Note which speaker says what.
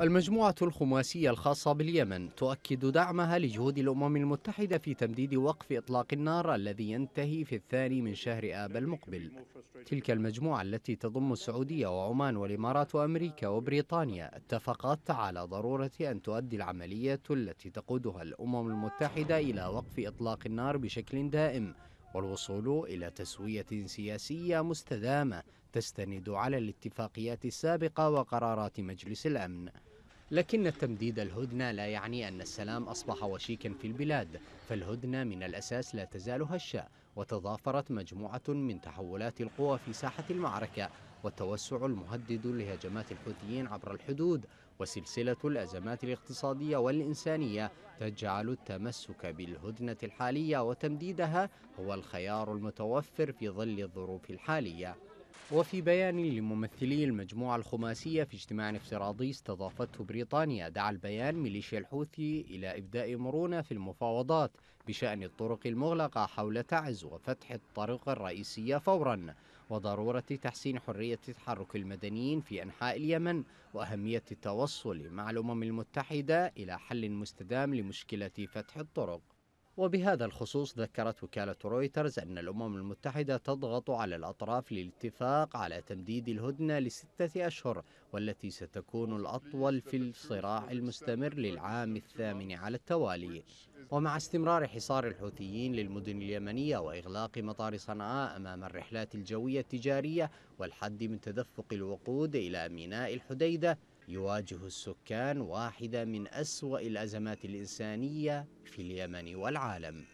Speaker 1: المجموعة الخماسية الخاصة باليمن تؤكد دعمها لجهود الأمم المتحدة في تمديد وقف إطلاق النار الذي ينتهي في الثاني من شهر آب المقبل تلك المجموعة التي تضم السعودية وعمان والإمارات وأمريكا وبريطانيا اتفقت على ضرورة أن تؤدي العملية التي تقودها الأمم المتحدة إلى وقف إطلاق النار بشكل دائم والوصول إلى تسوية سياسية مستدامة تستند على الاتفاقيات السابقة وقرارات مجلس الأمن لكن تمديد الهدنة لا يعني أن السلام أصبح وشيكا في البلاد فالهدنة من الأساس لا تزال هشة وتضافرت مجموعة من تحولات القوى في ساحة المعركة والتوسع المهدد لهجمات الحوثيين عبر الحدود وسلسلة الأزمات الاقتصادية والإنسانية تجعل التمسك بالهدنة الحالية وتمديدها هو الخيار المتوفر في ظل الظروف الحالية وفي بيان لممثلي المجموعة الخماسية في اجتماع افتراضي استضافته بريطانيا دعا البيان ميليشيا الحوثي إلى إبداء مرونة في المفاوضات بشأن الطرق المغلقة حول تعز وفتح الطرق الرئيسية فورا وضرورة تحسين حرية تحرك المدنيين في أنحاء اليمن وأهمية التوصل مع الأمم المتحدة إلى حل مستدام لمشكلة فتح الطرق وبهذا الخصوص ذكرت وكالة رويترز أن الأمم المتحدة تضغط على الأطراف للاتفاق على تمديد الهدنة لستة أشهر والتي ستكون الأطول في الصراع المستمر للعام الثامن على التوالي ومع استمرار حصار الحوثيين للمدن اليمنية وإغلاق مطار صنعاء أمام الرحلات الجوية التجارية والحد من تدفق الوقود إلى ميناء الحديدة يواجه السكان واحدة من أسوأ الأزمات الإنسانية في اليمن والعالم